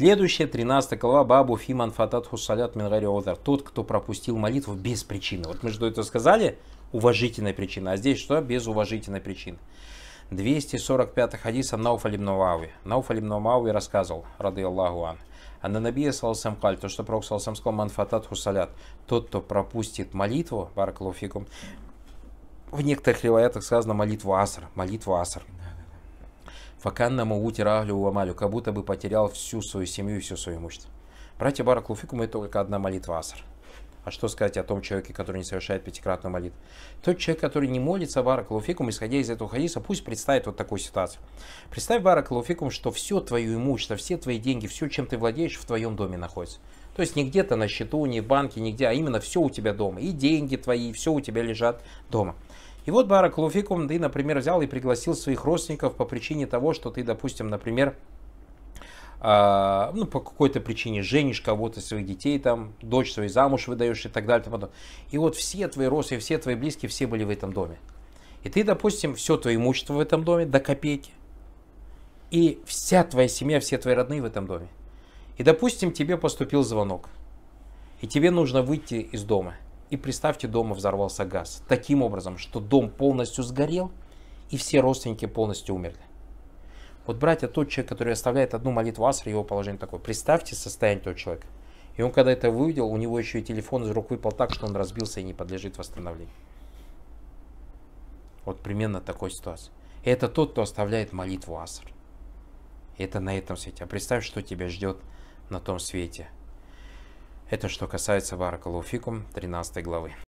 Следующая, 13 глава, Бабу Фиман Фатат Хусалят Мингари Озар. Тот, кто пропустил молитву без причины. Вот мы же до этого сказали? Уважительная причина. А здесь что? Без уважительной причины. 245 хадиса Науфа Лимнуави. Науфа Лимнуави рассказывал, рады Аллаху ан. А на Набия Салсам Каль, то, что Пророк Салсам сказал, Манфатат Хусалят. Тот, кто пропустит молитву, Баракалуфикум, в некоторых ревоятах сказано молитву Аср, молитву Аср. Факанному факаннаму утирахлю уамалю, как будто бы потерял всю свою семью и все свое имущество. Братья Бараклуфикум это только одна молитва Аср. А что сказать о том человеке, который не совершает пятикратную молитву? Тот человек, который не молится Бараклауфикум, исходя из этого хадиса, пусть представит вот такую ситуацию. Представь Бараклауфикум, что все твое имущество, все твои деньги, все, чем ты владеешь, в твоем доме находится. То есть не где-то на счету, не в банке, нигде, а именно все у тебя дома. И деньги твои, и все у тебя лежат дома. И вот, Барак Луфикум, ты, например, взял и пригласил своих родственников по причине того, что ты, допустим, например, а, ну, по какой-то причине женишь кого-то, своих детей, там, дочь свою замуж выдаешь и так далее. И, тому подобное. и вот все твои родственники, все твои близкие, все были в этом доме. И ты, допустим, все твое имущество в этом доме до копейки. И вся твоя семья, все твои родные в этом доме. И, допустим, тебе поступил звонок. И тебе нужно выйти из дома. И представьте, дома взорвался газ. Таким образом, что дом полностью сгорел, и все родственники полностью умерли. Вот братья, тот человек, который оставляет одну молитву Аср, его положение такое. Представьте состояние того человека. И он, когда это увидел, у него еще и телефон из рук выпал так, что он разбился и не подлежит восстановлению. Вот примерно такой ситуации. это тот, кто оставляет молитву Аср. Это на этом свете. А представь, что тебя ждет на том свете – это что касается Баракалуфикум 13 главы.